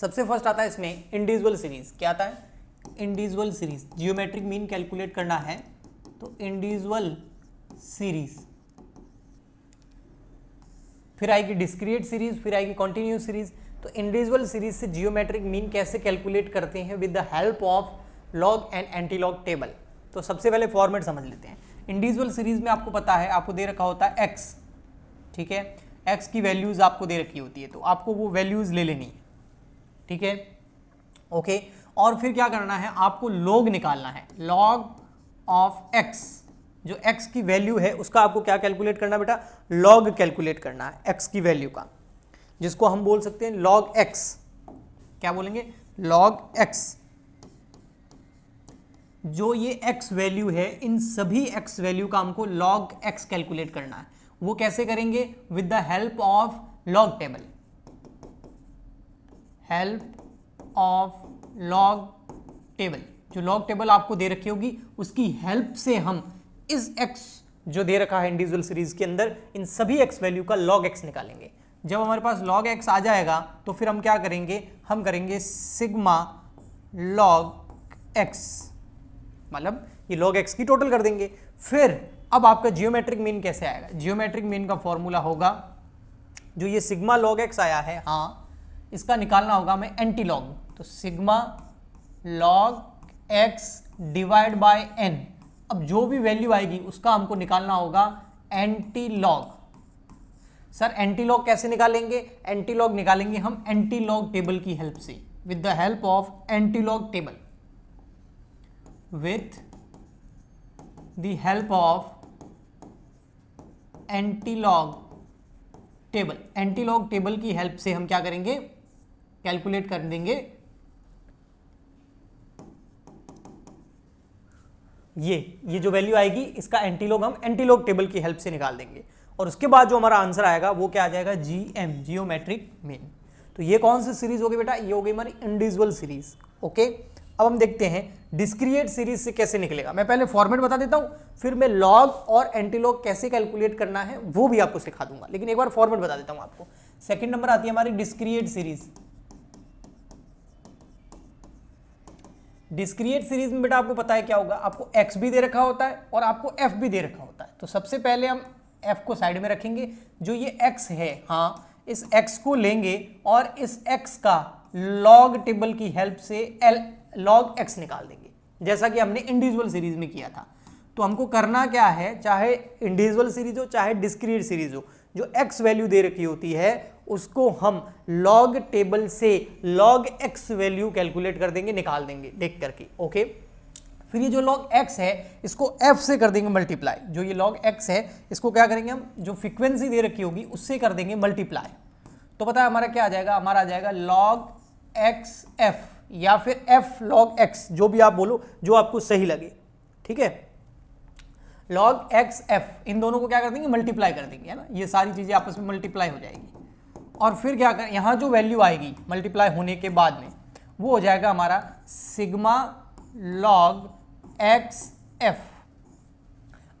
सबसे फर्स्ट आता है इसमें इंडिविजुअल सीरीज क्या आता है individual series geometric mean calculate करना है तो इंडिविजुअल सीरीज फिर आएगी डिस्क्रिएट सीरीज फिर आएगी कॉन्टिन्यूस सीरीज तो इंडिविजुअल सीरीज से जियोमेट्रिक मीन कैसे कैलकुलेट करते हैं with the help of log and anti log table तो सबसे पहले फॉर्मेट समझ लेते हैं इंडिविजुअल सीरीज में आपको पता है आपको दे रखा होता है एक्स ठीक है एक्स की वैल्यूज़ आपको दे रखी होती है तो आपको वो वैल्यूज़ ले लेनी है ठीक है ओके और फिर क्या करना है आपको लॉग निकालना है लॉग ऑफ एक्स जो एक्स की वैल्यू है उसका आपको क्या कैलकुलेट करना बेटा लॉग कैलकुलेट करना है एक्स की वैल्यू का जिसको हम बोल सकते हैं लॉग एक्स क्या बोलेंगे लॉग एक्स जो ये एक्स वैल्यू है इन सभी एक्स वैल्यू का हमको लॉग एक्स कैलकुलेट करना है वो कैसे करेंगे with the help of log table help of log table जो लॉग टेबल आपको दे रखी होगी उसकी हेल्प से हम इस एक्स जो दे रखा है इंडिविजुअल सीरीज के अंदर इन सभी एक्स वैल्यू का लॉग एक्स निकालेंगे जब हमारे पास लॉग एक्स आ जाएगा तो फिर हम क्या करेंगे हम करेंगे सिग्मा लॉग एक्स मतलब ये लॉग एक्स की टोटल कर देंगे फिर अब आपका जियोमेट्रिक मीन कैसे आएगा जियोमेट्रिक मीन का फॉर्मूला होगा जो ये सिग्मा लॉग एक्स आया है हाँ इसका निकालना होगा हमें एंटी लॉग तो sigma log x divide by n अब जो भी वैल्यू आएगी उसका हमको निकालना होगा anti log sir anti log कैसे निकालेंगे एंटी लॉग निकालेंगे हम एंटी लॉग टेबल की हेल्प से with the help of anti log table with the help of anti log table anti log table की हेल्प से हम क्या करेंगे कैलकुलेट कर देंगे ये ये जो वैल्यू आएगी इसका एंटीलोग हम एंटीलोग टेबल की हेल्प से निकाल देंगे और उसके बाद जो हमारा आंसर आएगा वो क्या आ जाएगा जी एम जियोमेट्रिक मेन तो ये कौन सी सीरीज होगी बेटा ये होगी हमारी इंडिविजुअल सीरीज ओके अब हम देखते हैं डिस्क्रिएट सीरीज से कैसे निकलेगा मैं पहले फॉर्मेट बता देता हूं फिर मैं लॉग और एंटीलॉग कैसे कैलकुलेट करना है वो भी आपको सिखा दूंगा लेकिन एक बार फॉर्मेट बता देता हूं आपको सेकंड नंबर आती है हमारी डिस्क्रिएट सीरीज डिस्क्रिएट सीरीज में बेटा आपको पता है क्या होगा आपको एक्स भी दे रखा होता है और आपको एफ भी दे रखा होता है तो सबसे पहले हम एफ को साइड में रखेंगे जो ये एक्स है हाँ इस एक्स को लेंगे और इस एक्स का लॉग टेबल की हेल्प से एल लॉग एक्स निकाल देंगे जैसा कि हमने इंडिविजुअल सीरीज में किया था तो हमको करना क्या है चाहे इंडिविजुअल सीरीज हो चाहे डिस्क्रिएट सीरीज हो जो एक्स वैल्यू दे रखी होती है उसको हम लॉग टेबल से लॉग एक्स वैल्यू कैलकुलेट कर देंगे निकाल देंगे देख करके ओके फिर ये जो लॉग एक्स है इसको एफ से कर देंगे मल्टीप्लाई जो ये लॉग एक्स है इसको क्या करेंगे हम जो फ्रिक्वेंसी दे रखी होगी उससे कर देंगे मल्टीप्लाई तो पता है हमारा क्या आ जाएगा हमारा आ जाएगा लॉग एक्स एफ या फिर एफ लॉग एक्स जो भी आप बोलो जो आपको सही लगे ठीक है लॉग एक्स एफ इन दोनों को क्या कर देंगे मल्टीप्लाई कर देंगे है ना ये सारी चीज़ें आपस में मल्टीप्लाई हो जाएगी और फिर क्या कर यहाँ जो वैल्यू आएगी मल्टीप्लाई होने के बाद में वो हो जाएगा हमारा सिग्मा लॉग एक्स एफ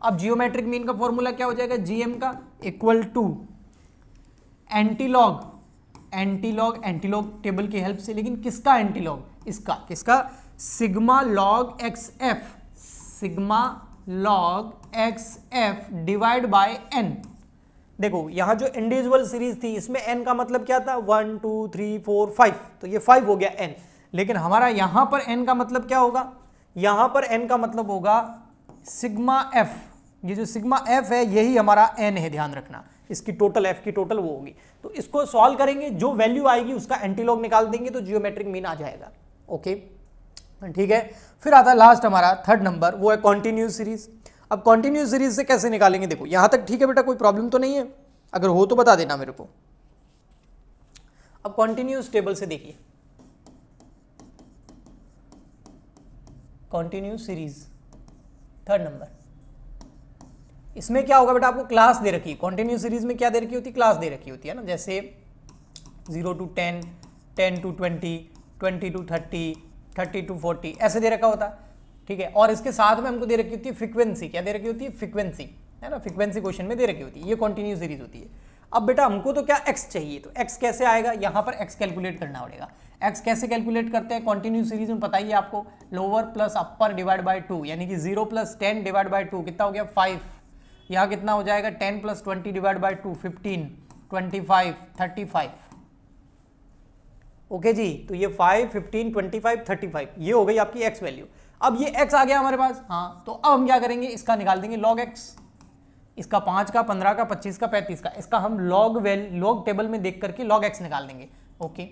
अब जियोमेट्रिक मीन का फॉर्मूला क्या हो जाएगा जीएम का equal to antilog antilog antilog table की हेल्प से लेकिन किसका एंटीलॉग इसका किसका sigma log x f sigma log x f divide by n देखो यहां जो इंडिविजुअल सीरीज थी इसमें एन का मतलब क्या था one two three four five तो ये फाइव हो गया एन लेकिन हमारा यहां पर एन का मतलब क्या होगा यहां पर एन का मतलब होगा सिग्मा एफ ये जो सिग्मा एफ है यही हमारा एन है ध्यान रखना इसकी टोटल एफ की टोटल वो होगी तो इसको सॉल्व करेंगे जो वैल्यू आएगी उसका एंटीलॉग निकाल देंगे तो जियोमेट्रिक मीन आ जाएगा ओके ठीक है फिर आता है लास्ट हमारा थर्ड नंबर वो है कॉन्टिन्यू सीरीज अब कॉन्टिन्यू सीरीज से कैसे निकालेंगे देखो यहां तक ठीक है बेटा कोई प्रॉब्लम तो नहीं है अगर हो तो बता देना मेरे को अब कॉन्टिन्यूस टेबल से देखिए कॉन्टिन्यू सीरीज थर्ड नंबर इसमें क्या होगा बेटा आपको क्लास दे रखी है कॉन्टिन्यू सीरीज में क्या दे रखी होती है क्लास दे रखी होती है ना जैसे zero to ten ten to twenty twenty to thirty thirty to forty ऐसे दे रखा होता ठीक है और इसके साथ में हमको दे रखी होती है फ्रिक्वेंसी क्या दे रखी होती है फ्रिक्वेंसी है ना फ्रिक्वेंसी क्वेश्चन में दे रखी होती है ये कॉन्टिन्यू सीरीज होती है अब बेटा हमको तो क्या एक्स चाहिए तो एक्स कैसे आएगा यहाँ पर एक्स कैलकुलेट करना पड़ेगा एक्स कैसे कैलकुलेट करते हैं कॉन्टिन्यू सीरीज में पता ही है आपको lower plus upper divide by two यानी कि zero plus ten divide by two कितना हो गया फाइव यहाँ कितना हो जाएगा ten plus twenty divide by two fifteen twenty five thirty five okay जी तो ये five fifteen twenty five thirty five ये हो गई आपकी एक्स वैल्यू अब ये एक्स आ गया हमारे पास हाँ तो अब हम क्या करेंगे इसका निकाल देंगे लॉग एक्स इसका पाँच का पंद्रह का पच्चीस का पैंतीस का इसका हम लॉग वेल लॉग टेबल में देख करके लॉग एक्स निकाल देंगे ओके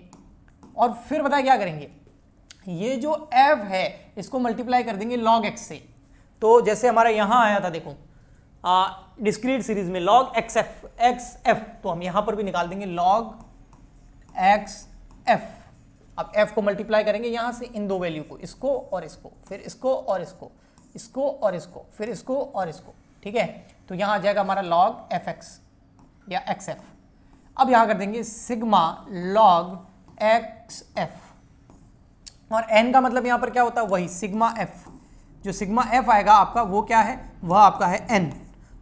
और फिर बताया क्या करेंगे ये जो एफ है इसको मल्टीप्लाई कर देंगे लॉग एक्स से तो जैसे हमारा यहाँ आया था देखो डिस्क्रीट सीरीज में log x f x f तो हम यहाँ पर भी निकाल देंगे लॉग एक्स एफ अब एफ को मल्टीप्लाई करेंगे यहां से इन दो वैल्यू को इसको और इसको फिर इसको और इसको इसको और इसको फिर इसको और इसको ठीक है तो यहां आ जाएगा हमारा लॉग एफ एक्स या एक्स एफ अब यहां कर देंगे सिग्मा लॉग एक्स एफ और एन का मतलब यहां पर क्या होता है वही सिग्मा एफ जो सिग्मा एफ आएगा आपका वो क्या है वह आपका है एन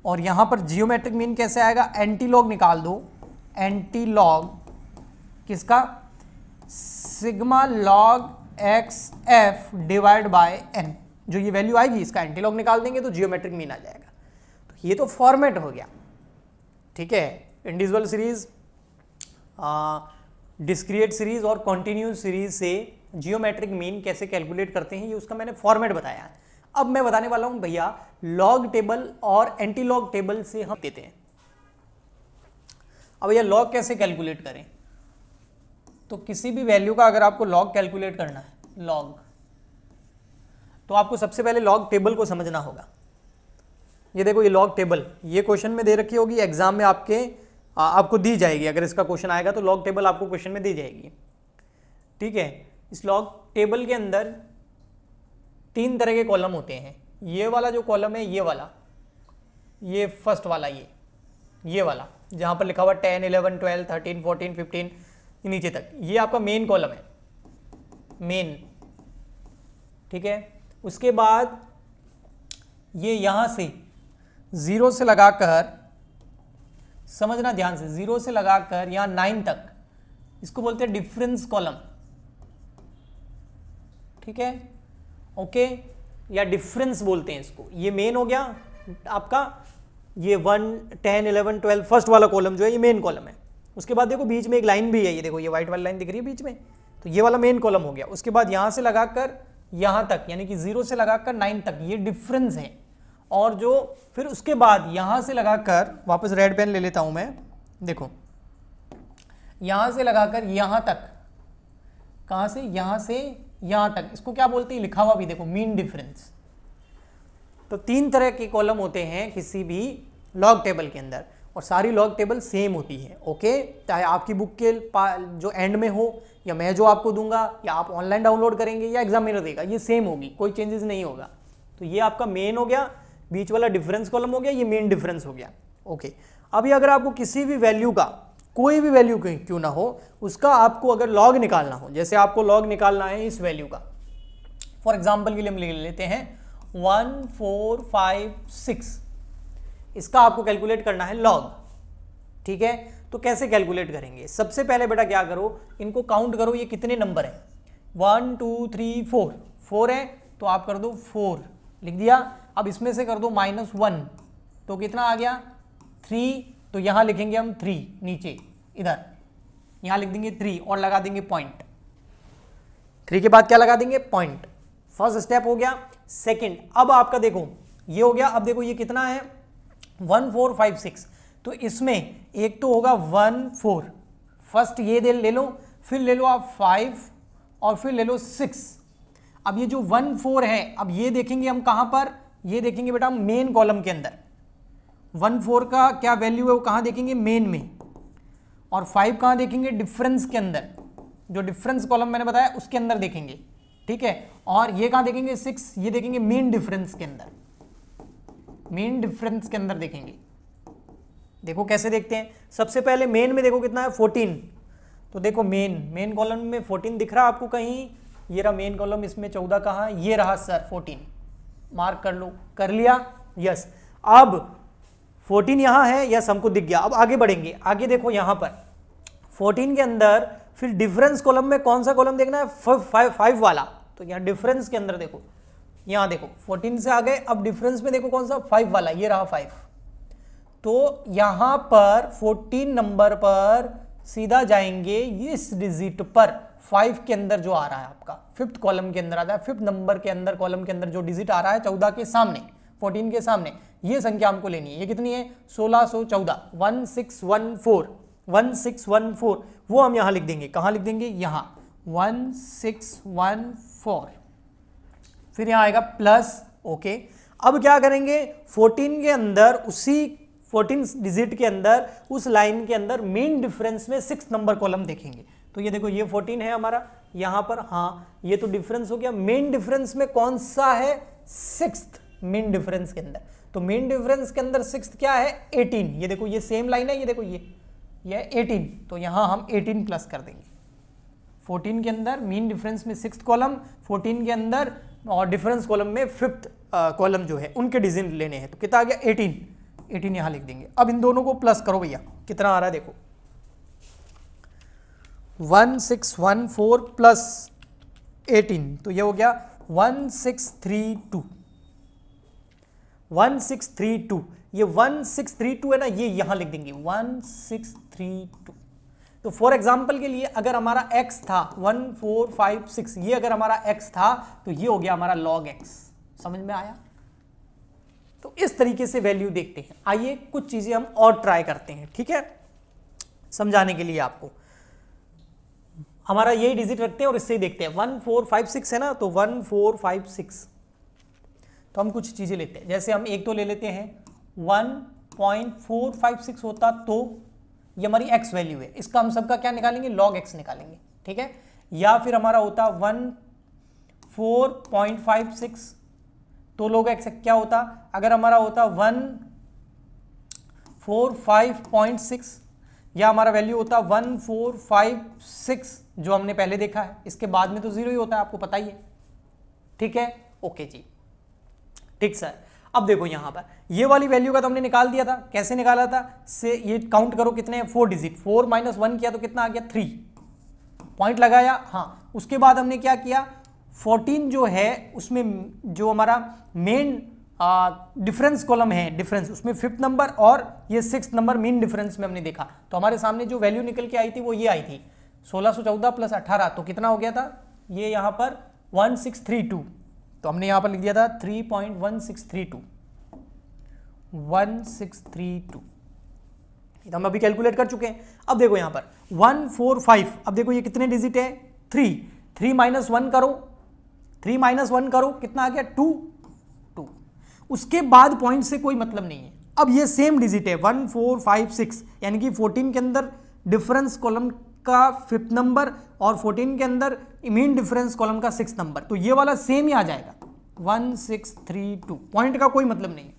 और यहाँ पर जियोमेट्रिक मीन कैसे आएगा एंटी लॉग निकाल दो एंटी लॉग किसका sigma log x f divide by n जो ये वैल्यू आएगी इसका एंटीलॉग निकाल देंगे तो जियोमेट्रिक मीन आ जाएगा तो ये तो फॉर्मेट हो गया ठीक है इंडिविजुअल सीरीज डिस्क्रिएट सीरीज और कॉन्टिन्यू सीरीज से जियोमेट्रिक मीन कैसे कैलकुलेट करते हैं ये उसका मैंने फॉर्मेट बताया अब मैं बताने वाला हूं भैया लॉग टेबल और एंटीलॉग टेबल से हम देते हैं अब भैया लॉग कैसे कैलकुलेट करें तो किसी भी वैल्यू का अगर आपको लॉग कैलकुलेट करना है लॉग तो आपको सबसे पहले लॉग टेबल को समझना होगा ये देखो ये लॉग टेबल ये क्वेश्चन में दे रखी होगी एग्जाम में आपके आ, आपको दी जाएगी अगर इसका क्वेश्चन आएगा तो लॉग टेबल आपको क्वेश्चन में दी जाएगी ठीक है इस लॉग टेबल के अंदर तीन तरह के कॉलम होते हैं ये वाला जो कॉलम है ये वाला ये फर्स्ट वाला ये ये वाला जहाँ पर लिखा हुआ ten eleven twelve thirteen fourteen fifteen नीचे तक ये आपका मेन कॉलम है मेन ठीक है उसके बाद ये यहाँ से ज़ीरो से लगाकर समझना ध्यान से ज़ीरो से लगाकर यहाँ नाइन तक इसको बोलते हैं डिफरेंस कॉलम ठीक है ओके या डिफरेंस बोलते हैं इसको ये मेन हो गया आपका ये one ten eleven twelve first वाला कॉलम जो है ये मेन कॉलम है उसके बाद देखो बीच में एक लाइन भी है ये देखो ये व्हाइट वाली लाइन दिख रही है बीच में तो ये वाला मेन कॉलम हो गया उसके बाद यहाँ से लगाकर यहाँ तक यानी कि जीरो से लगाकर नाइन तक ये डिफरेंस है और जो फिर उसके बाद यहाँ से लगाकर वापस रेड पेन ले लेता हूँ मैं देखो यहाँ से लगाकर यहाँ तक कहाँ से यहाँ से यहाँ तक इसको क्या बोलते हैं लिखा हुआ भी देखो मीन डिफरेंस तो तीन तरह के कॉलम होते हैं किसी भी लॉग टेबल के अंदर और सारी लॉग टेबल सेम होती है ओके चाहे आपकी बुक के जो एंड में हो या मैं जो आपको दूंगा या आप ऑनलाइन डाउनलोड करेंगे या एग्जामिनर देगा ये सेम होगी कोई चेंजेस नहीं होगा तो ये आपका मेन हो गया बीच वाला डिफरेंस कॉलम हो गया ये मेन डिफरेंस हो गया ओके अभी अगर आपको किसी भी वैल्यू का कोई भी वैल्यू क्यों ना हो उसका आपको अगर लॉग निकालना हो जैसे आपको लॉग निकालना है इस वैल्यू का फॉर एग्जाम्पल के लिए हम ले लेते हैं वन फोर फाइव सिक्स इसका आपको कैलकुलेट करना है लॉग ठीक है तो कैसे कैलकुलेट करेंगे सबसे पहले बेटा क्या करो इनको काउंट करो ये कितने नंबर हैं one two three four four है तो आप कर दो फोर लिख दिया अब इसमें से कर दो माइनस वन तो कितना आ गया थ्री तो यहां लिखेंगे हम थ्री नीचे इधर यहां लिख देंगे थ्री और लगा देंगे पॉइंट थ्री के बाद क्या लगा देंगे पॉइंट फर्स्ट स्टेप हो गया सेकेंड अब आपका देखो ये हो गया अब देखो ये कितना है वन फोर फाइव सिक्स तो इसमें एक तो होगा वन फोर फर्स्ट ये दे ले लो फिर ले लो आप फाइव और फिर ले लो सिक्स अब ये जो वन फोर है अब ये देखेंगे हम कहाँ पर ये देखेंगे बेटा हम मेन कॉलम के अंदर वन फोर का क्या वैल्यू है वो कहाँ देखेंगे मेन में और फाइव कहाँ देखेंगे डिफरेंस के अंदर जो डिफरेंस कॉलम मैंने बताया उसके अंदर देखेंगे ठीक है और ये कहाँ देखेंगे सिक्स ये देखेंगे मेन डिफरेंस के अंदर मेन डिफरेंस के अंदर देखेंगे देखो कैसे देखते हैं सबसे पहले मेन में देखो कितना है फोर्टीन तो देखो मेन मेन कॉलम में फोर्टीन दिख रहा आपको कहीं ये रहा मेन कॉलम इसमें चौदह कहाँ ये रहा सर फोर्टीन मार्क कर लो कर लिया यस अब फोर्टीन यहाँ है यस हमको दिख गया अब आगे बढ़ेंगे आगे देखो यहाँ पर फोर्टीन के अंदर फिर डिफरेंस कॉलम में कौन सा कॉलम देखना है फाइव वाला तो यहाँ डिफरेंस के अंदर देखो यहाँ देखो 14 से आ गए अब डिफरेंस में देखो कौन सा फाइव वाला ये रहा फाइव तो यहाँ पर 14 नंबर पर सीधा जाएंगे इस डिजिट पर फाइव के अंदर जो आ रहा है आपका फिफ्थ कॉलम के अंदर आता है फिफ्थ नंबर के अंदर कॉलम के अंदर जो डिजिट आ रहा है चौदह के सामने फोर्टीन के सामने ये संख्या हमको लेनी है ये कितनी है सोलह सो चौदह one six one four one six one four वो हम यहाँ लिख देंगे कहाँ लिख देंगे यहाँ वन सिक्स वन फोर फिर यहाँ आएगा प्लस ओके अब क्या करेंगे 14 के अंदर उसी 14 डिजिट के अंदर उस लाइन के अंदर मेन डिफरेंस में सिक्स नंबर कॉलम देखेंगे तो ये देखो ये 14 है हमारा यहाँ पर हाँ ये तो डिफरेंस हो गया मेन डिफरेंस में कौन सा है सिक्स मेन डिफरेंस के अंदर तो मेन डिफरेंस के अंदर सिक्स क्या है 18 ये देखो ये सेम लाइन है ये देखो ये ये 18 तो यहाँ हम 18 प्लस कर देंगे 14 के अंदर मेन डिफरेंस में सिक्स कॉलम 14 के अंदर और डिफरेंस कॉलम में फिफ्थ कॉलम uh, जो है उनके डिसीजन लेने हैं तो कितना आ गया एटीन एटीन यहाँ लिख देंगे अब इन दोनों को प्लस करो भैया कितना आ रहा है देखो one six one four plus eighteen तो यह हो गया one six three two one six three two ये वन सिक्स थ्री टू है ना ये यहां लिख देंगे वन सिक्स थ्री टू तो फॉर एग्जाम्पल के लिए अगर हमारा एक्स था वन फोर फाइव सिक्स ये अगर हमारा एक्स था तो ये हो गया हमारा लॉग एक्स समझ में आया तो इस तरीके से वैल्यू देखते हैं आइए कुछ चीज़ें हम और ट्राई करते हैं ठीक है समझाने के लिए आपको हमारा यही डिजिट रखते हैं और इससे ही देखते हैं वन फोर फाइव सिक्स है ना तो वन फोर फाइव सिक्स तो हम कुछ चीज़ें लेते हैं जैसे हम एक तो ले लेते हैं one point four five six होता तो ये हमारी एक्स वैल्यू है इसका हम सबका क्या निकालेंगे लॉग एक्स निकालेंगे ठीक है या फिर हमारा होता one four point five six तो लोग एक्स क्या होता अगर हमारा होता one four five point six या हमारा वैल्यू होता वन फोर फाइव सिक्स जो हमने पहले देखा है इसके बाद में तो जीरो ही होता है आपको पता ही है ठीक है ओके जी ठीक सर अब देखो यहाँ पर ये वाली वैल्यू का तो हमने निकाल दिया था कैसे निकाला था से ये काउंट करो कितने four digit four minus one किया तो कितना आ गया थ्री पॉइंट लगाया हाँ उसके बाद हमने क्या किया फोर्टीन जो है उसमें जो हमारा मेन डिफरेंस कॉलम है डिफरेंस उसमें फिफ्थ नंबर और ये सिक्स नंबर मेन डिफरेंस में हमने देखा तो हमारे सामने जो वैल्यू निकल के आई थी वो ये आई थी सोलह सौ चौदह प्लस अट्ठारह तो कितना हो गया था ये यहाँ पर वन सिक्स थ्री टू तो हमने यहां पर लिख दिया था three point one six three two one six three two तो हम अभी कैलकुलेट कर चुके हैं अब देखो यहां पर 145. अब देखो ये कितने डिजिट है थ्री थ्री माइनस वन करो थ्री माइनस वन करो कितना आ गया टू टू उसके बाद पॉइंट से कोई मतलब नहीं है अब ये सेम डिजिट है वन फोर फाइव सिक्स यानी कि फोर्टीन के अंदर डिफरेंस कॉलम का फिफ्थ नंबर और 14 के अंदर मीन डिफरेंस कॉलम का सिक्स नंबर तो ये वाला सेम ही आ जाएगा one six three two point का कोई मतलब नहीं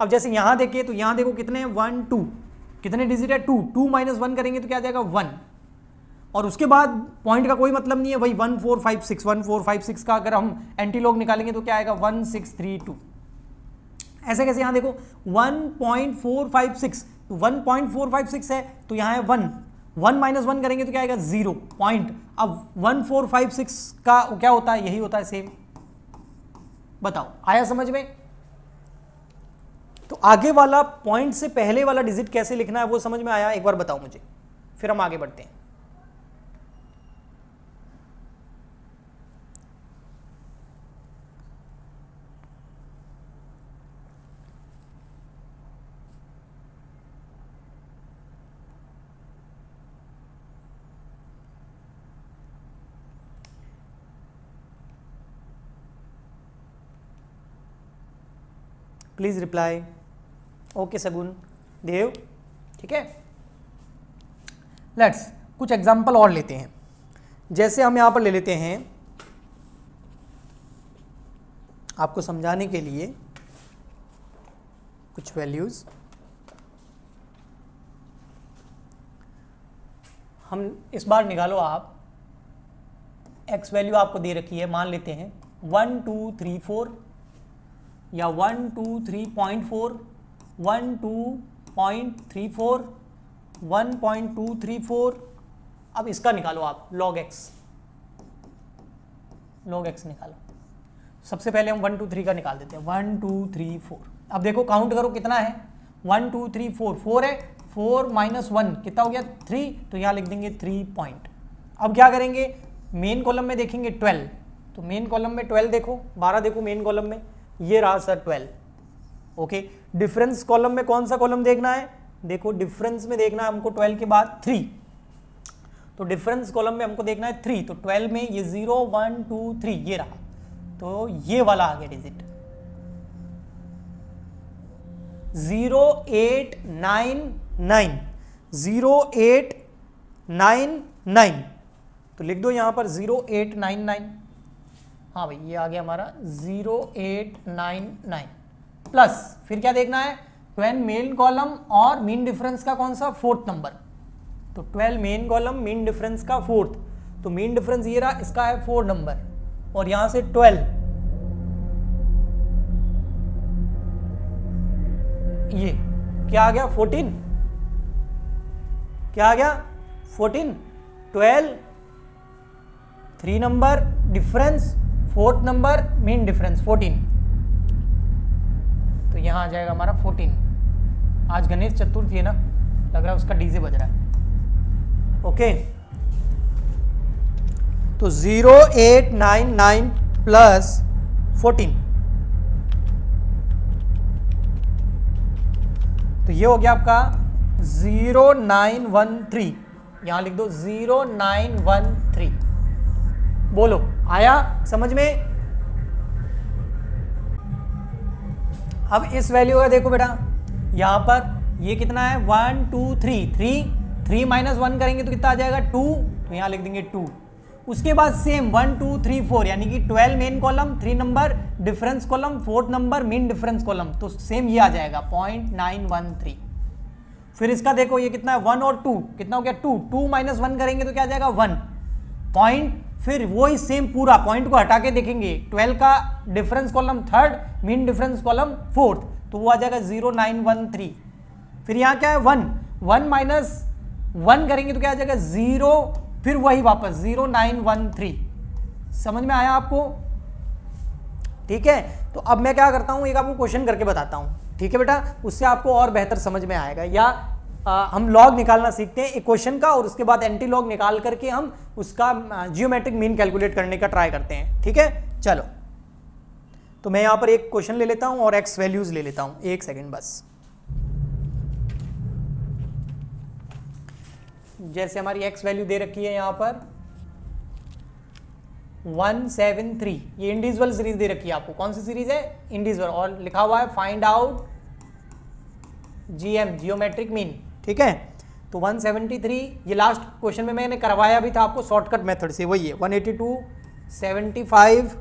अब जैसे यहां देखिए तो यहां देखो कितने वन टू कितने डिजिट है टू टू माइनस वन करेंगे तो क्या आ जाएगा वन और उसके बाद पॉइंट का कोई मतलब नहीं है वही one four five six one four five six का अगर हम एंटी लॉग निकालेंगे तो क्या आएगा वन सिक्स थ्री टू ऐसे कैसे यहां देखो one point four five six तो one point four five six है तो यहां है वन वन माइनस वन करेंगे तो क्या आएगा जीरो पॉइंट अब वन फोर फाइव सिक्स का क्या होता है यही होता है सेम बताओ आया समझ में तो आगे वाला पॉइंट से पहले वाला डिजिट कैसे लिखना है वो समझ में आया एक बार बताओ मुझे फिर हम आगे बढ़ते हैं प्लीज़ रिप्लाई ओके सगुन देव ठीक है लेट्स कुछ एग्जाम्पल और लेते हैं जैसे हम यहां पर ले लेते हैं आपको समझाने के लिए कुछ वैल्यूज़ हम इस बार निकालो आप एक्स वैल्यू आपको दे रखी है मान लेते हैं वन टू थ्री फोर या one two three point four one two point three four one point two three four अब इसका निकालो आप लॉग एक्स लॉग एक्स निकालो सबसे पहले हम वन टू थ्री का निकाल देते हैं वन टू थ्री फोर अब देखो काउंट करो कितना है one two three four four है फोर माइनस वन कितना हो गया थ्री तो यहाँ लिख देंगे थ्री पॉइंट अब क्या करेंगे मेन कॉलम में देखेंगे ट्वेल्व तो मेन कॉलम में ट्वेल्व देखो बारह देखो मेन कॉलम में ये रहा sir twelve okay difference column में कौन सा कॉलम देखना है देखो डिफरेंस में देखना है हमको ट्वेल्व के बाद थ्री तो डिफरेंस कॉलम में हमको देखना है थ्री तो ट्वेल्व में ये जीरो वन टू थ्री ये रहा तो ये वाला आ गया digit zero eight nine nine zero eight nine nine तो लिख दो यहां पर जीरो एट नाइन नाइन हाँ भाई ये आ गया हमारा zero eight nine nine plus फिर क्या देखना है ट्वेल्व मेन कॉलम और मीन डिफरेंस का कौन सा फोर्थ नंबर तो twelve main column mean difference का फोर्थ तो मेन डिफरेंस ये रहा इसका है फोर नंबर और यहां से ट्वेल्व ये क्या आ गया फोर्टीन क्या आ गया fourteen twelve three number difference fourth number mean difference fourteen तो यहाँ आ जाएगा हमारा फोर्टीन आज गणेश चतुर्थी है ना लग रहा है उसका डीजे बज रहा है ओके तो zero eight nine nine plus fourteen तो ये हो गया आपका ज़ीरो नाइन वन थ्री यहां लिख दो ज़ीरो नाइन वन थ्री बोलो आया समझ में अब इस वैल्यू का देखो बेटा यहां पर ये कितना है one two three three three minus one करेंगे तो कितना आ जाएगा टू तो यहां लिख देंगे टू उसके बाद same one two three four यानी कि twelve main column three number difference column fourth number main difference column तो सेम ये आ जाएगा पॉइंट नाइन वन थ्री फिर इसका देखो ये कितना है वन और टू कितना हो गया टू टू माइनस वन करेंगे तो क्या आ जाएगा वन पॉइंट फिर वो ही सेम पूरा पॉइंट को हटा के देखेंगे ट्वेल्व का difference column third mean difference column fourth तो वो आ जाएगा जीरो नाइन वन थ्री फिर यहाँ क्या है वन वन माइनस वन करेंगे तो क्या आ जाएगा जीरो फिर वही वापस जीरो नाइन वन थ्री समझ में आया आपको ठीक है तो अब मैं क्या करता हूँ एक आपको क्वेश्चन करके बताता हूँ ठीक है बेटा उससे आपको और बेहतर समझ में आएगा या आ, हम लॉग निकालना सीखते हैं इक्वेशन का और उसके बाद एंटी लॉग निकाल करके हम उसका जियोमेट्रिक मीन कैलकुलेट करने का ट्राई करते हैं ठीक है चलो तो मैं यहाँ पर एक क्वेश्चन ले लेता हूँ और एक्स वैल्यूज़ ले लेता हूँ एक सेकेंड बस जैसे हमारी एक्स वैल्यू दे रखी है यहाँ पर वन सेवन थ्री ये इंडिविजुअल सीरीज दे रखी है आपको कौन सी सीरीज है इंडिविजुअल और लिखा हुआ है find out GM geometric mean ठीक है तो 173 ये लास्ट क्वेश्चन में मैंने करवाया भी था आपको शॉर्टकट मेथड से वही है 182 75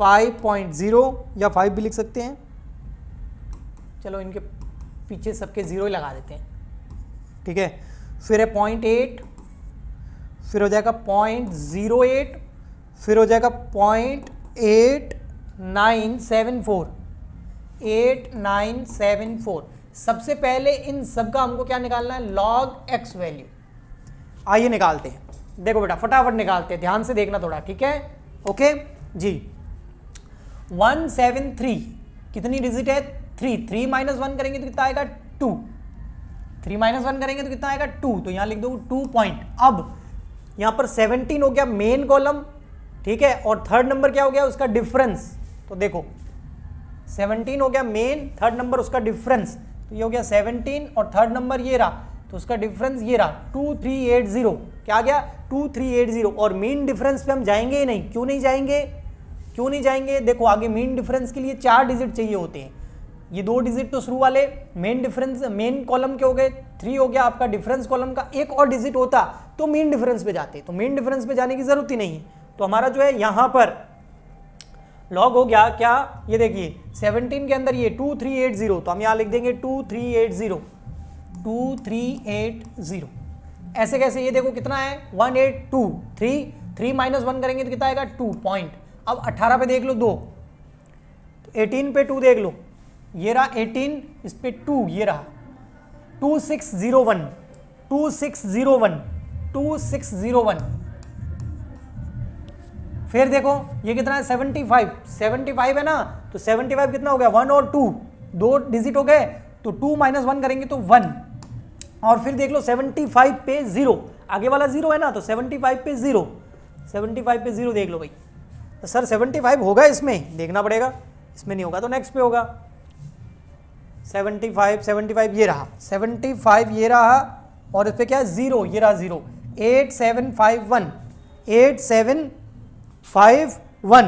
5.0 या 5 भी लिख सकते हैं चलो इनके पीछे सबके ज़ीरो लगा देते हैं ठीक है फिर है पॉइंट एट फिर हो जाएगा पॉइंट ज़ीरो एट फिर हो जाएगा point eight nine seven four eight nine seven four सबसे पहले इन सब का हमको क्या निकालना है लॉग एक्स वैल्यू आइए निकालते हैं देखो बेटा फटाफट निकालते हैं ध्यान से देखना थोड़ा ठीक है ओके जी वन सेवन थ्री कितनी डिजिट है थ्री थ्री माइनस वन करेंगे तो कितना आएगा टू थ्री माइनस वन करेंगे तो कितना आएगा टू तो यहां लिख दो टू पॉइंट अब यहां पर सेवनटीन हो गया मेन कॉलम ठीक है और थर्ड नंबर क्या हो गया उसका डिफरेंस तो देखो सेवनटीन हो गया मेन थर्ड नंबर उसका डिफरेंस तो ये हो गया सेवनटीन और थर्ड नंबर ये रहा तो उसका डिफरेंस ये रहा टू थ्री एट जीरो क्या आ गया टू थ्री एट जीरो और मीन डिफरेंस पे हम जाएंगे ही नहीं क्यों नहीं जाएंगे क्यों नहीं जाएंगे देखो आगे मेन डिफरेंस के लिए चार डिजिट चाहिए होते हैं ये दो डिजिट तो शुरू वाले मेन डिफरेंस मेन कॉलम के हो गए थ्री हो गया आपका डिफरेंस कॉलम का एक और डिजिट होता तो मेन डिफरेंस पे जाते तो मेन डिफरेंस पे जाने की जरूरत ही नहीं है तो हमारा जो है यहाँ पर लॉग हो गया क्या ये देखिए 17 के अंदर ये 2380 तो हम यहाँ लिख देंगे 2380 2380 ऐसे कैसे ये देखो कितना है 1823 थ्री माइनस वन करेंगे तो कितना आएगा टू पॉइंट अब 18 पे देख लो दो तो 18 पे टू देख लो ये रहा 18 इस पर टू ये रहा 2601 2601 2601 फिर देखो ये कितना है 75 75 है ना तो 75 कितना हो गया वन और टू दो डिजिट हो गए तो टू माइनस वन करेंगे तो वन और फिर देख लो 75 पे जीरो आगे वाला जीरो है ना तो 75 पे जीरो 75 पे जीरो देख लो भाई तो सर 75 होगा इसमें देखना पड़ेगा इसमें नहीं होगा तो नेक्स्ट पे होगा 75 75 ये रहा 75 ये रहा और इस पर क्या ज़ीरो ये रहा zero eight seven five one eight seven five one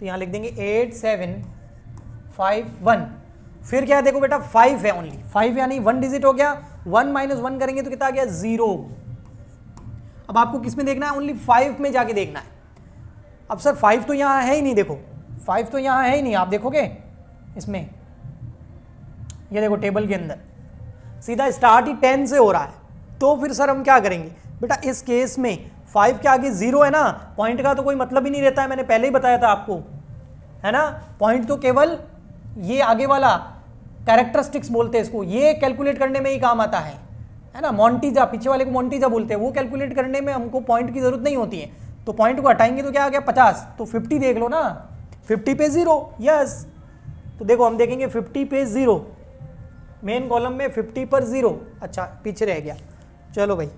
तो यहां लिख देंगे एट सेवन फाइव वन फिर क्या देखो बेटा फाइव है ओनली फाइव यानी वन डिजिट हो गया वन माइनस वन करेंगे तो कितना आ गया जीरो अब आपको किस में देखना है ओनली फाइव में जाके देखना है अब सर फाइव तो यहां है ही नहीं देखो फाइव तो यहां है ही नहीं आप देखोगे इसमें ये देखो टेबल के अंदर सीधा स्टार्ट ही टेन से हो रहा है तो फिर सर हम क्या करेंगे बेटा इस केस में फाइव के आगे जीरो है ना पॉइंट का तो कोई मतलब ही नहीं रहता है मैंने पहले ही बताया था आपको है ना पॉइंट तो केवल ये आगे वाला कैरेक्टरिस्टिक्स बोलते हैं इसको ये कैलकुलेट करने में ही काम आता है है ना मॉन्टीजा पीछे वाले को मॉन्टीजा बोलते हैं वो कैलकुलेट करने में हमको पॉइंट की जरूरत नहीं होती है तो पॉइंट को हटाएंगे तो क्या आ गया पचास तो फिफ्टी देख लो ना फिफ्टी पे जीरो यस तो देखो हम देखेंगे फिफ्टी पे जीरो मेन कॉलम में फिफ्टी पर जीरो अच्छा पीछे रह गया चलो भाई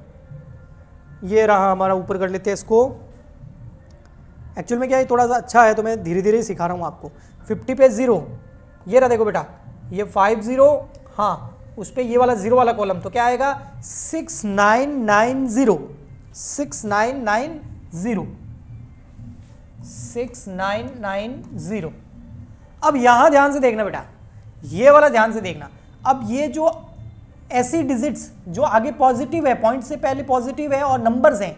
ये रहा हमारा ऊपर कर लेते हैं इसको एक्चुअल में क्या है थोड़ा सा अच्छा है तो मैं धीरे धीरे सिखा रहा हूँ आपको फिफ्टी पे ज़ीरो ये रहा देखो बेटा ये फाइव ज़ीरो हाँ उस पर ये वाला ज़ीरो वाला कॉलम तो क्या आएगा six nine nine zero six nine nine zero six nine nine zero अब यहाँ ध्यान से देखना बेटा ये वाला ध्यान से देखना अब ये जो ऐसी डिजिट्स जो आगे पॉजिटिव है पॉइंट से पहले पॉजिटिव है और नंबर्स हैं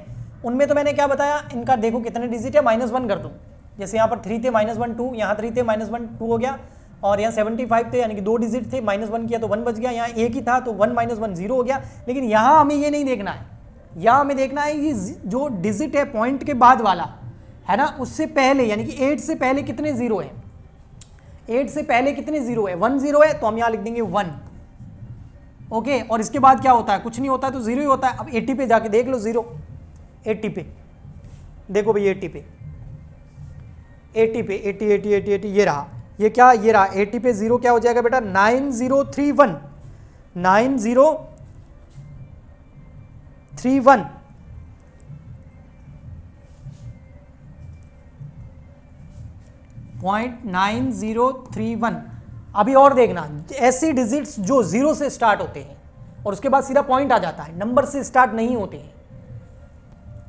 उनमें तो मैंने क्या बताया इनका देखो कितने डिजिट है माइनस वन कर दो जैसे यहाँ पर थ्री थे माइनस वन टू यहाँ थ्री थे माइनस वन टू हो गया और यहाँ सेवेंटी फाइव थे यानी कि दो डिजिट थे माइनस वन किया तो वन बच गया यहाँ एक ही था तो वन माइनस वन जीरो हो गया लेकिन यहाँ हमें ये नहीं देखना है यहाँ हमें देखना है कि जो डिजिट है पॉइंट के बाद वाला है ना उससे पहले यानी कि एट से पहले कितने जीरो हैं एट से पहले कितने जीरो है वन जीरो है तो हम यहाँ लिख देंगे वन ओके और इसके बाद क्या होता है कुछ नहीं होता है तो जीरो ही होता है अब एट्टी पे जाके देख लो जीरो एटी पे देखो भाई एटी पे एटी पे एटी एटी एटी एटी ये रहा ये क्या ये रहा एटी पे जीरो क्या हो जाएगा बेटा nine zero three one nine zero three one point nine zero three one अभी और देखना ऐसे डिजिट्स जो जीरो से स्टार्ट होते हैं और उसके बाद सीधा पॉइंट आ जाता है नंबर से स्टार्ट नहीं होते हैं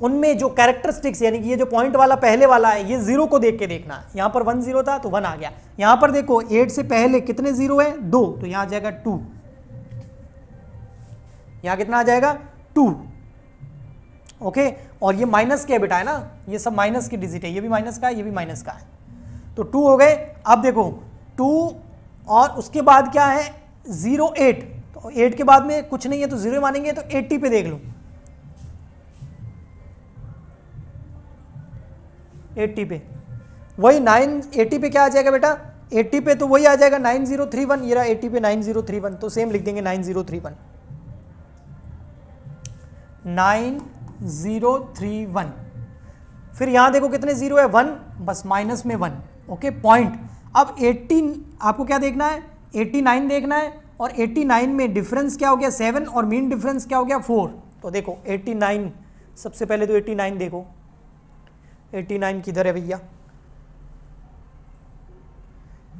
उनमें जो कैरेक्टरिस्टिक्स यानी कि ये जो पॉइंट वाला पहले वाला है ये जीरो को देख के देखना है पर वन जीरो था तो वन आ गया यहां पर देखो एट से पहले कितने जीरो है दो तो यहां आ जाएगा टू यहां कितना आ जाएगा टू ओके और ये माइनस के बेटा है ना ये सब माइनस की डिजिट है ये भी माइनस का है ये भी माइनस का है तो टू हो गए अब देखो टू और उसके बाद क्या है ज़ीरो एट तो एट के बाद में कुछ नहीं है तो ज़ीरो मानेंगे तो एट्टी पे देख लो एट्टी पे वही नाइन एट्टी पे क्या आ जाएगा बेटा एट्टी पे तो वही आ जाएगा नाइन जीरो थ्री वन ये रहा एट्टी पे नाइन जीरो थ्री वन तो सेम लिख देंगे nine zero three one nine zero three one फिर यहां देखो कितने जीरो है वन बस माइनस में वन ओके पॉइंट अब 18 आपको क्या देखना है 89 देखना है और 89 में डिफरेंस क्या हो गया सेवन और मीन डिफरेंस क्या हो गया फोर तो देखो 89 सबसे पहले तो 89 देखो 89 किधर है भैया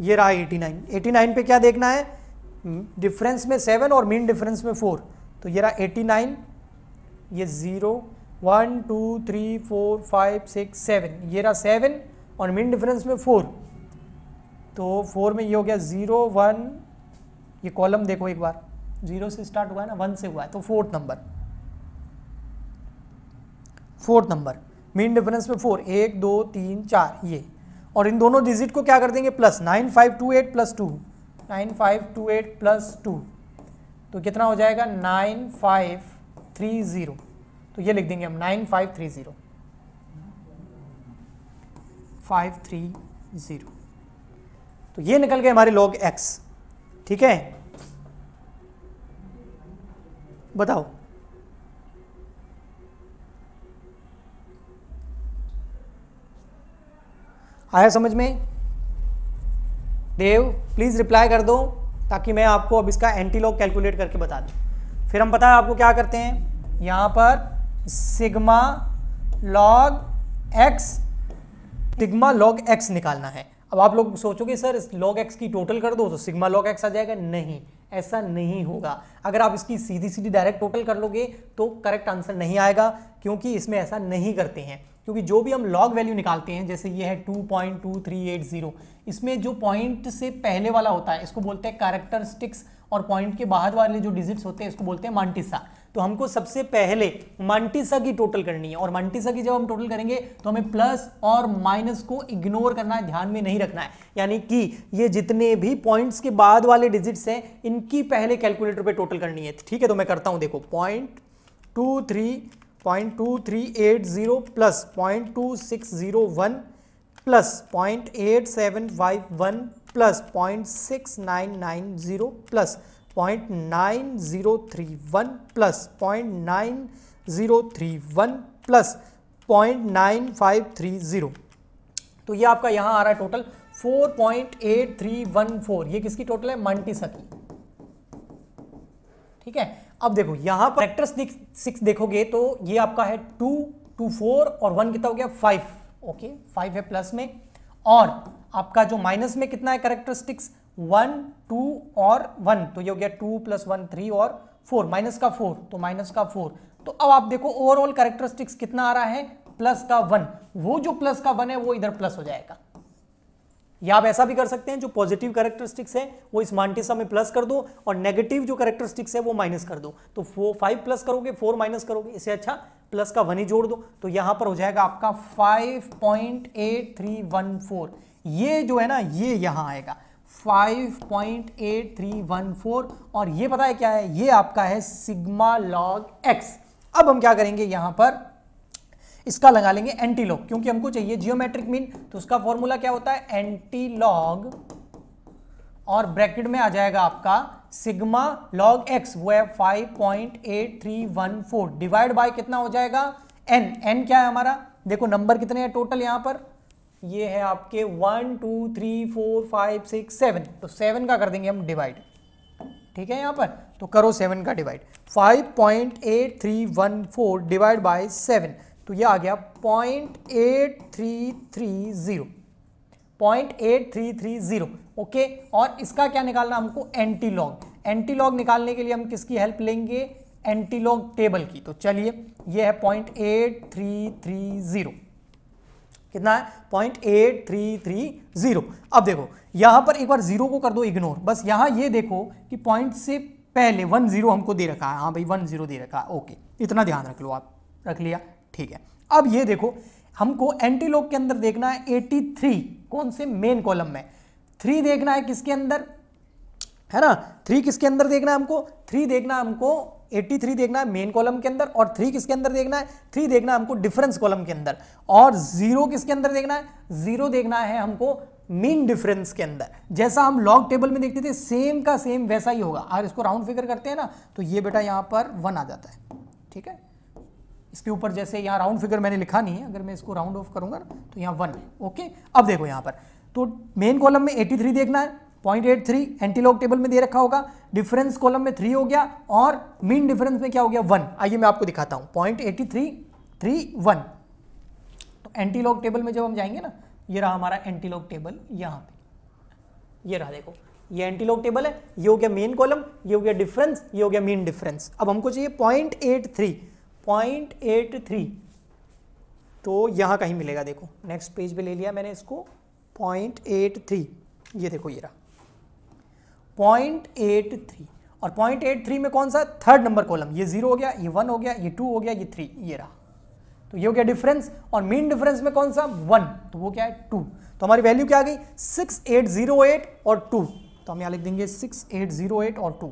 ये रहा 89 89 पे क्या देखना है डिफरेंस में सेवन और मीन डिफरेंस में फोर तो ये रहा 89 ये zero one two three four five six seven ये रहा सेवन और मीन डिफरेंस में फोर तो फोर में ये हो गया ज़ीरो वन ये कॉलम देखो एक बार ज़ीरो से स्टार्ट हुआ है ना वन से हुआ है तो fourth number fourth number main difference में फोर एक दो तीन चार ये और इन दोनों डिजिट को क्या कर देंगे plus nine five two eight plus two nine five two eight plus two तो कितना हो जाएगा नाइन फाइव थ्री ज़ीरो तो ये लिख देंगे हम nine five three zero five three zero तो ये निकल गए हमारे लॉग एक्स ठीक है बताओ आया समझ में देव प्लीज़ रिप्लाई कर दो ताकि मैं आपको अब इसका एंटी लॉग कैलकुलेट करके बता दूं फिर हम पता है आपको क्या करते हैं यहां पर sigma log x sigma log x निकालना है अब आप लोग सोचोगे सर लॉग एक्स की टोटल कर दो तो सिग्मा लॉग एक्स आ जाएगा नहीं ऐसा नहीं होगा अगर आप इसकी सीधी सीधी डायरेक्ट टोटल कर लोगे तो करेक्ट आंसर नहीं आएगा क्योंकि इसमें ऐसा नहीं करते हैं क्योंकि जो भी हम लॉग वैल्यू निकालते हैं जैसे ये है 2.2380 इसमें जो पॉइंट से पहले वाला होता है इसको बोलते हैं कैरेक्टरिस्टिक्स और पॉइंट के बाहर वाले जो डिजिट्स होते हैं इसको बोलते हैं मांटिसा तो हमको सबसे पहले मंटिसा की टोटल करनी है और मंटिसा की जब हम टोटल करेंगे तो हमें प्लस और माइनस को इग्नोर करना है ध्यान में नहीं रखना है यानी कि ये जितने भी पॉइंट्स के बाद वाले डिजिट्स हैं इनकी पहले कैलकुलेटर पे टोटल करनी है ठीक है तो मैं करता हूँ देखो point two three point two three eight zero plus point two six zero one plus point eight seven five one plus point six nine nine zero plus 0.9031 nine zero three one plus point plus point तो ये आपका यहां आ रहा है total 4.8314 ये किसकी total है मांटीसा की ठीक है अब देखो यहां पर फैक्टर सिक्स देखोगे तो ये आपका है टू टू फोर और वन कितना हो गया फाइव ओके फाइव है प्लस में और आपका जो माइनस में कितना है करेक्टरिस्टिक्स वन टू और वन तो ये हो गया टू प्लस वन थ्री और फोर माइनस का फोर तो माइनस का फोर तो अब आप देखो ओवरऑल कैरेक्टरिस्टिक्स कितना आ रहा है प्लस का वन वो जो प्लस का वन है वो इधर प्लस हो जाएगा या आप ऐसा भी कर सकते हैं जो पॉजिटिव कैरेक्टरिस्टिक्स है वो इस मांटिसा में प्लस कर दो और नेगेटिव जो कैरेक्टरिस्टिक्स है वो माइनस कर दो तो फो फाइव प्लस करोगे फोर माइनस करोगे इससे अच्छा प्लस का वन ही जोड़ दो तो यहां पर हो जाएगा आपका five point eight three one four ये जो है ना ये यहां आएगा 5.8314 और ये पता है क्या है ये आपका है सिग्मा लॉग एक्स अब हम क्या करेंगे यहां पर इसका लगा लेंगे एंटी लॉग क्योंकि हमको चाहिए जियोमेट्रिक मीन तो उसका फॉर्मूला क्या होता है एंटी लॉग और ब्रैकेट में आ जाएगा आपका सिग्मा लॉग एक्स वो है 5.8314 डिवाइड बाय कितना हो जाएगा एन एन क्या है हमारा देखो नंबर कितने हैं टोटल यहां पर ये है आपके one two three four five six seven तो सेवन का कर देंगे हम डिवाइड ठीक है यहाँ पर तो करो सेवन का divide five point eight three one four divide by seven तो ये आ गया point eight three three zero point eight three three zero okay और इसका क्या निकालना हमको एंटी लॉग एंटी लॉग निकालने के लिए हम किसकी हेल्प लेंगे एंटी लॉग टेबल की तो चलिए ये है point eight three three zero कितना है point eight three three zero अब देखो यहां पर एक बार जीरो को कर दो इग्नोर बस यहां ये देखो कि पॉइंट से पहले वन जीरो हमको दे रखा है हाँ भाई वन जीरो दे रखा है ओके इतना ध्यान रख लो आप रख लिया ठीक है अब ये देखो हमको एंटीलोक के अंदर देखना है एटी थ्री कौन से मेन कॉलम में थ्री देखना है किसके अंदर है ना थ्री किसके अंदर देखना है हमको थ्री देखना है हमको 83 देखना है मेन कॉलम के अंदर और थ्री किसके अंदर देखना है थ्री देखना है हमको डिफरेंस कॉलम के अंदर और जीरो किसके अंदर देखना है जीरो देखना है हमको मीन डिफरेंस के अंदर जैसा हम लॉग टेबल में देखते थे सेम का सेम वैसा ही होगा अगर इसको राउंड फिगर करते हैं ना तो ये बेटा यहाँ पर वन आ जाता है ठीक है इसके ऊपर जैसे यहाँ राउंड फिगर मैंने लिखा नहीं है अगर मैं इसको राउंड ऑफ ना तो यहाँ वन है ओके अब देखो यहाँ पर तो मेन कॉलम में 83 देखना है point eight three antilog table में दे रखा होगा डिफरेंस कॉलम में थ्री हो गया और मीन डिफरेंस में क्या हो गया वन आइए मैं आपको दिखाता हूँ point eighty three three one तो एंटीलॉग टेबल में जब हम जाएंगे ना ये रहा हमारा एंटीलॉग टेबल यहाँ पे ये रहा देखो ये एंटीलॉग टेबल है ये हो गया मेन कॉलम ये हो गया डिफरेंस ये हो गया मीन डिफरेंस अब हमको चाहिए point eight three point eight three तो यहां कहीं मिलेगा देखो नेक्स्ट पेज पे ले लिया मैंने इसको पॉइंट एट थ्री ये देखो ये रहा पॉइंट एट थ्री और पॉइंट एट थ्री में कौन सा थर्ड नंबर कॉलम ये जीरो हो गया ये वन हो गया ये टू हो गया ये थ्री ये रहा तो ये हो गया डिफरेंस और मेन डिफरेंस में कौन सा वन तो वो क्या है टू तो हमारी वैल्यू क्या आ गई सिक्स एट जीरो एट और टू तो हम यहां लिख देंगे सिक्स एट जीरो एट और टू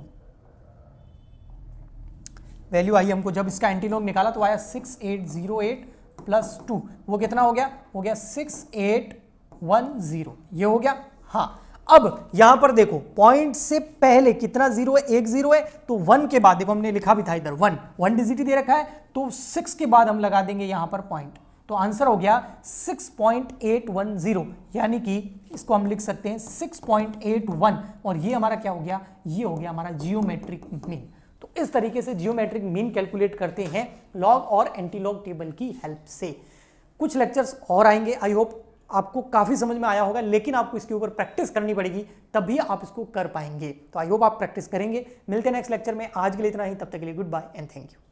वैल्यू आई हमको जब इसका एंटीलॉग निकाला तो आया six eight zero eight plus two वो कितना हो गया हो गया सिक्स एट वन जीरो ये हो गया हाँ अब यहां पर देखो पॉइंट से पहले कितना जीरो है एक जीरो है तो वन के बाद देखो हमने लिखा भी था इधर वन वन डिजिट दे रखा है तो सिक्स के बाद हम लगा देंगे यहां पर पॉइंट तो आंसर हो गया 6.810 यानी कि इसको हम लिख सकते हैं 6.81 और ये हमारा क्या हो गया ये हो गया हमारा जियोमेट्रिक मीन तो इस तरीके से जियोमेट्रिक मीन कैलकुलेट करते हैं लॉग और एंटीलॉग टेबल की हेल्प से कुछ लेक्चर्स और आएंगे आई होप आपको काफ़ी समझ में आया होगा लेकिन आपको इसके ऊपर प्रैक्टिस करनी पड़ेगी तभी आप इसको कर पाएंगे तो आई होप आप प्रैक्टिस करेंगे मिलते हैं नेक्स्ट लेक्चर में आज के लिए इतना ही तब तक के लिए goodbye and thank you